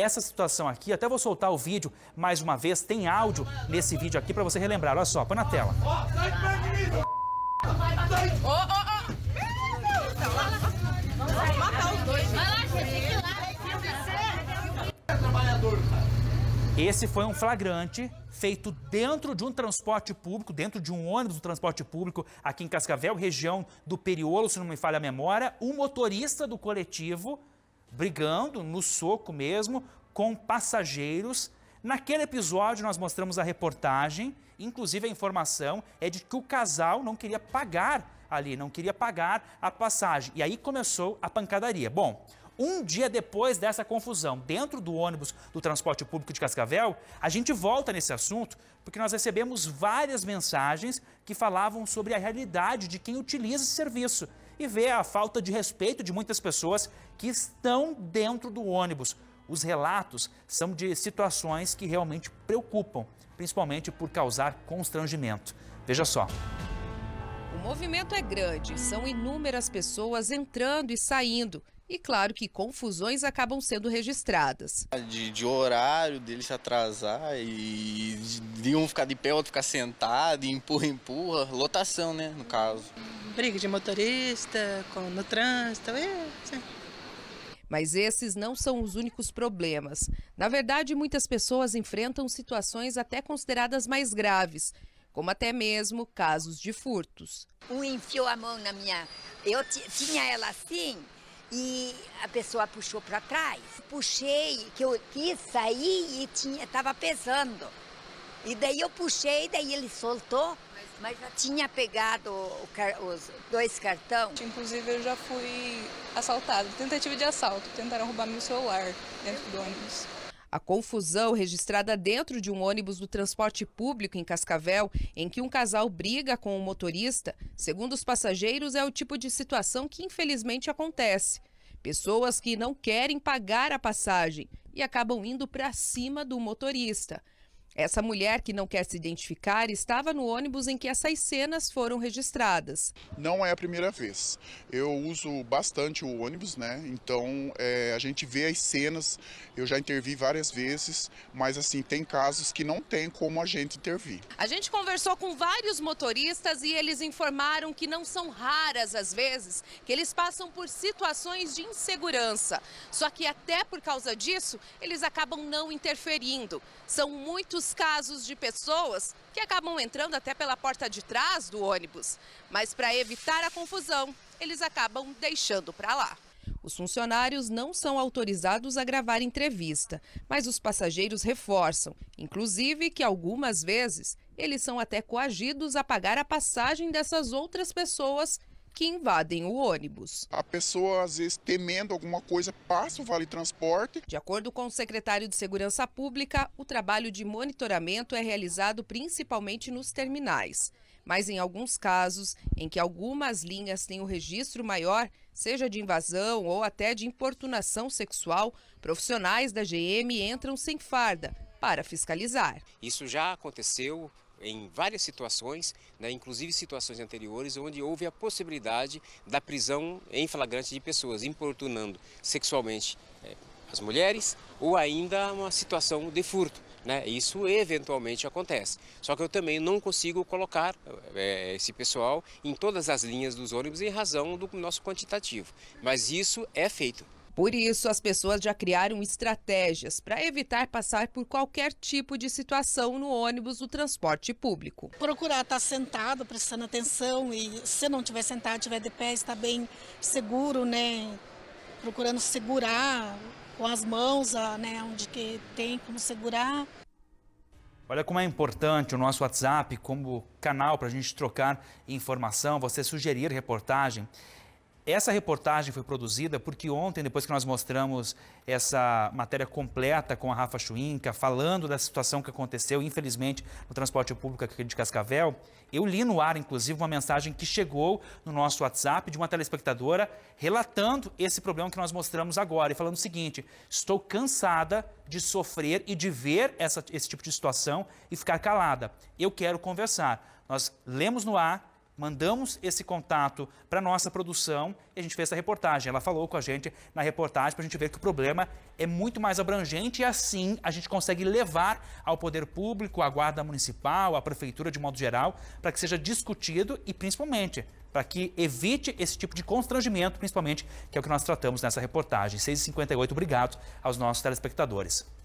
essa situação aqui. Até vou soltar o vídeo mais uma vez. Tem áudio nesse vídeo aqui para você relembrar. Olha só, põe na tela. Esse foi um flagrante feito dentro de um transporte público, dentro de um ônibus do transporte público aqui em Cascavel, região do Periolo, se não me falha a memória. O motorista do coletivo brigando no soco mesmo com passageiros. Naquele episódio, nós mostramos a reportagem, inclusive a informação é de que o casal não queria pagar ali, não queria pagar a passagem. E aí começou a pancadaria. Bom, um dia depois dessa confusão, dentro do ônibus do transporte público de Cascavel, a gente volta nesse assunto porque nós recebemos várias mensagens que falavam sobre a realidade de quem utiliza esse serviço e vê a falta de respeito de muitas pessoas que estão dentro do ônibus. Os relatos são de situações que realmente preocupam, principalmente por causar constrangimento. Veja só. O movimento é grande, são inúmeras pessoas entrando e saindo. E claro que confusões acabam sendo registradas. De, de horário dele se atrasar e de um ficar de pé, outro ficar sentado, e empurra, empurra. Lotação, né, no caso. Briga de motorista, no trânsito, é, sim. Mas esses não são os únicos problemas. Na verdade, muitas pessoas enfrentam situações até consideradas mais graves, como até mesmo casos de furtos. Um enfiou a mão na minha. Eu tinha ela assim, e a pessoa puxou para trás. Puxei, que eu quis sair e tinha, estava pesando. E daí eu puxei, daí ele soltou, mas já tinha pegado o, os dois cartões. Inclusive eu já fui assaltado, tentativa de assalto, tentaram roubar meu celular dentro do ônibus. A confusão registrada dentro de um ônibus do transporte público em Cascavel, em que um casal briga com o um motorista, segundo os passageiros, é o tipo de situação que infelizmente acontece. Pessoas que não querem pagar a passagem e acabam indo para cima do motorista. Essa mulher, que não quer se identificar, estava no ônibus em que essas cenas foram registradas. Não é a primeira vez. Eu uso bastante o ônibus, né? Então é, a gente vê as cenas, eu já intervi várias vezes, mas assim, tem casos que não tem como a gente intervir. A gente conversou com vários motoristas e eles informaram que não são raras as vezes que eles passam por situações de insegurança. Só que até por causa disso, eles acabam não interferindo. São muitos muitos casos de pessoas que acabam entrando até pela porta de trás do ônibus, mas para evitar a confusão, eles acabam deixando para lá. Os funcionários não são autorizados a gravar entrevista, mas os passageiros reforçam, inclusive que algumas vezes eles são até coagidos a pagar a passagem dessas outras pessoas que invadem o ônibus. A pessoa, às vezes, temendo alguma coisa, passa o vale transporte. De acordo com o secretário de Segurança Pública, o trabalho de monitoramento é realizado principalmente nos terminais. Mas em alguns casos, em que algumas linhas têm o um registro maior, seja de invasão ou até de importunação sexual, profissionais da GM entram sem farda para fiscalizar. Isso já aconteceu, em várias situações, né, inclusive situações anteriores, onde houve a possibilidade da prisão em flagrante de pessoas, importunando sexualmente é, as mulheres ou ainda uma situação de furto. Né? Isso eventualmente acontece. Só que eu também não consigo colocar é, esse pessoal em todas as linhas dos ônibus em razão do nosso quantitativo. Mas isso é feito. Por isso, as pessoas já criaram estratégias para evitar passar por qualquer tipo de situação no ônibus do transporte público. Procurar estar tá sentado, prestando atenção e se não estiver sentado, estiver de pé, estar bem seguro, né? Procurando segurar com as mãos, ah, né? Onde que tem como segurar. Olha como é importante o nosso WhatsApp como canal para a gente trocar informação, você sugerir reportagem. Essa reportagem foi produzida porque ontem, depois que nós mostramos essa matéria completa com a Rafa Chuinca, falando da situação que aconteceu, infelizmente, no transporte público aqui de Cascavel, eu li no ar, inclusive, uma mensagem que chegou no nosso WhatsApp de uma telespectadora relatando esse problema que nós mostramos agora e falando o seguinte: estou cansada de sofrer e de ver essa, esse tipo de situação e ficar calada. Eu quero conversar. Nós lemos no ar mandamos esse contato para nossa produção e a gente fez essa reportagem. Ela falou com a gente na reportagem para a gente ver que o problema é muito mais abrangente e assim a gente consegue levar ao poder público, à guarda municipal, à prefeitura de modo geral, para que seja discutido e principalmente para que evite esse tipo de constrangimento, principalmente, que é o que nós tratamos nessa reportagem. 6h58, obrigado aos nossos telespectadores.